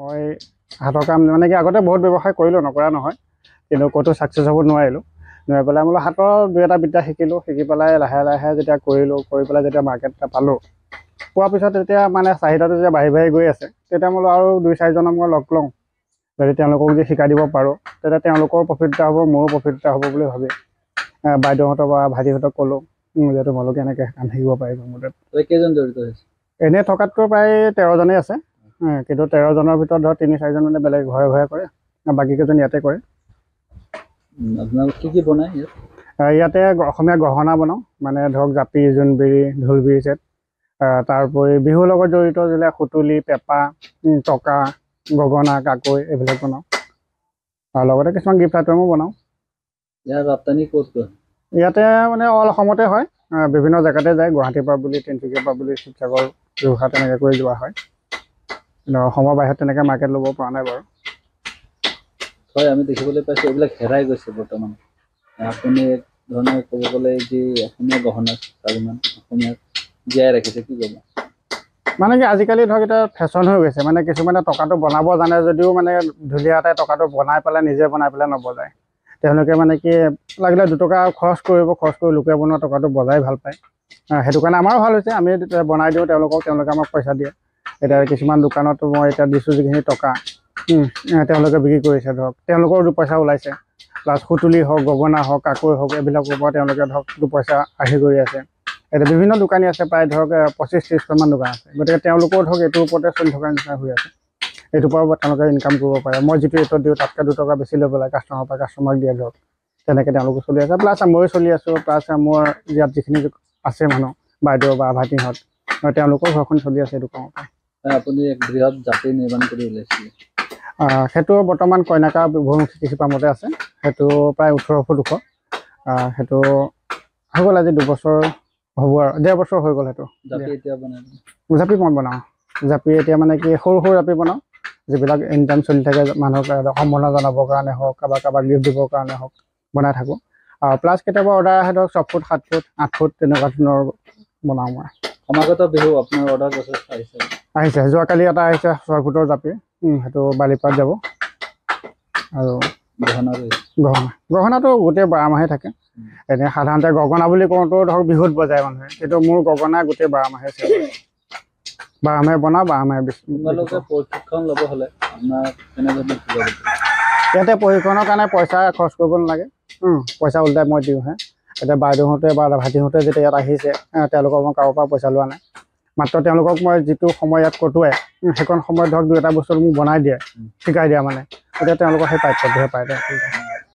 মই হাতৰ কাম মানে কি আগতে বহুত ব্যৱসায় কৰিলোঁ নকৰা নহয় কিন্তু ক'তো ছাকচেছ হ'ব নোৱাৰিলোঁ নোৱাৰি পেলাই বোলো হাতৰ দুই এটা বিদ্যা শিকিলোঁ শিকি পেলাই লাহে লাহে যেতিয়া কৰিলোঁ কৰি পেলাই যেতিয়া মাৰ্কেট এটা পালোঁ পোৱাৰ পিছত তেতিয়া মানে চাহিদাটো যেতিয়া বাঢ়ি বাঢ়ি গৈ আছে তেতিয়া মই বোলো আৰু দুই চাৰিজনক মই লগ লওঁ যদি তেওঁলোকক যদি শিকাই দিব পাৰোঁ তেতিয়া তেওঁলোকৰ এটা হ'ব মোৰো প্ৰফিট এটা হ'ব বুলি ভাবি বাইদেউহঁতক বা ভাইটিহঁতক ক'লোঁ যে তোমালোকে এনেকৈ কাম শিকিব পাৰিব মোৰ তাত কেইজন জড়িত হৈছে এনেই থকাতকৈ প্ৰায় তেৰজনেই আছে কিন্তু তেৰজনৰ ভিতৰত ধৰক তিনি চাৰিজন মানে বেলেগ ঘৰে ঘৰে কৰে বাকীকেইজন ইয়াতে কৰে কি কি বনায় ইয়াতে অসমীয়া গহনা বনাওঁ মানে ধৰক জাপি জোনবিৰি ঢোলবিৰি চেট তাৰ উপৰি বিহুৰ লগত জড়িত যিবিলাক সুতুলি পেঁপা টকা গগনা কাকৈ এইবিলাক বনাওঁ আৰু লগতে কিছুমান গিফ্ট আইটেমো বনাওঁ ইয়াৰ ৰপ্তানি ক'ত কয় ইয়াতে মানে অল অসমতে হয় বিভিন্ন জেগাতে যায় গুৱাহাটীৰ পৰা বুলি তিনিচুকীয়াৰ পৰা বুলি শিৱসাগৰ যোৰহাট এনেকৈ কৰি যোৱা হয় অসমৰ বাহিৰত তেনেকে মাৰ্কেট ল'ব পৰা নাই বাৰু হয় আমি দেখিবলৈ পাইছোঁ এইবিলাক হেৰাই গৈছে বৰ্তমান আপুনি ধৰণে ক'ব গ'লে যি অসমীয়া গহনা কাজিমান অসমীয়াক জীয়াই ৰাখিছে কি ক'ব মানে কি আজিকালি ধৰক এতিয়া ফেশ্বন হৈ গৈছে মানে কিছুমানে টকাটো বনাব জানে যদিও মানে ঢুলীয়া এটাই টকাটো বনাই পেলাই নিজে বনাই পেলাই নবজায় তেওঁলোকে মানে কি লাগিলে দুটকা খৰচ কৰিব খৰচ কৰি লোকে বনোৱা টকাটো বজাই ভাল পায় সেইটো কাৰণে আমাৰো ভাল হৈছে আমি বনাই দিওঁ তেওঁলোকক তেওঁলোকে আমাক পইচা দিয়ে এতিয়া কিছুমান দোকানতো মই এতিয়া দিছোঁ যিখিনি টকা তেওঁলোকে বিক্ৰী কৰিছে ধৰক তেওঁলোকৰ দুপইচা ওলাইছে প্লাছ সুতুলি হওক গগনা হওক কাকৈ হওক এইবিলাকৰ পৰা তেওঁলোকে ধৰক দুপইচা আহি কৰি আছে এতিয়া বিভিন্ন দোকানী আছে প্ৰায় ধৰক পঁচিছ ত্ৰিছখনমান দোকান আছে গতিকে তেওঁলোকৰ ধৰক এইটোৰ ওপৰতে চলি থকা নিচিনা হৈ আছে এইটোৰ পৰাও তেওঁলোকে ইনকাম কৰিব পাৰে মই যিটো ৰেটত দিওঁ তাতকৈ দুটকা বেছি লৈ পেলাই কাষ্টমাৰৰ পৰা কাষ্টমাৰক দিয়ে ধৰক তেনেকৈ তেওঁলোকে চলি আছে প্লাছ ময়ো চলি আছোঁ প্লাছ মোৰ ইয়াত যিখিনি আছে মানুহ বাইদেউ বা ভাইটিহঁত তেওঁলোকৰ ঘৰখন চলি আছে এইটো কামৰ আপুনি এক বৃহৎ জাতি নিৰ্মাণ কৰি উলিয়াইছিলে সেইটো বৰ্তমান কইনাকা বিভুমুখী কৃষি পামতে আছে সেইটো প্ৰায় ওঠৰশ দুশ সেইটো হৈ গ'ল আজি দুবছৰ হ'ব আৰু ডেৰ বছৰ হৈ গ'ল সেইটো জাপি মই বনাওঁ জাপি এতিয়া মানে কি সৰু সৰু জাপি বনাওঁ যিবিলাক ইনকাম চলি থাকে মানুহক সম্বৰ্ণা জনাবৰ কাৰণে হওক কাবাৰ কাৰোবাক গিফ্ট দিবৰ কাৰণে হওক বনাই থাকোঁ আৰু প্লাছ কেতিয়াবা অৰ্ডাৰ আহে ধৰক ছয় ফুট সাত ফুট আঠ ফুট তেনেকুৱা ধৰণৰ বনাওঁ মই সমাগত বিহু আপোনাৰ অৰ্ডাৰ যথেষ্ট আহিছে আহিছে যোৱাকালি এটা আহিছে ছয় ফুটৰ জাপি সেইটো বালিপাত যাব আৰু গহনা গহনাটো গোটেই বাৰ মাহে থাকে এনে সাধাৰণতে গগনা বুলি কওঁতেও ধৰক বিহুত বজায় মানুহে কিন্তু মোৰ গগনা গোটেই বাৰ মাহে বাৰ মাহে বনাওঁ বাৰ মাহে ইয়াতে প্ৰশিক্ষণৰ কাৰণে পইচা খৰচ কৰিব নালাগে পইচা ওলটাই মই দিওঁহে এতিয়া বাইদেউহঁতে বা ভাইটিহঁতে যেতিয়া ইয়াত আহিছে তেওঁলোকৰ মই কাৰোবাৰ পৰা পইচা লোৱা নাই মাত্ৰ তেওঁলোকক মই যিটো সময় ইয়াত কটোৱাই সেইকণ সময়ত ধৰক দুই এটা বস্তু মোক বনাই দিয়ে শিকাই দিয়া মানে তেতিয়া তেওঁলোকৰ সেই পাঠ্যটোহে পায় দিয়ে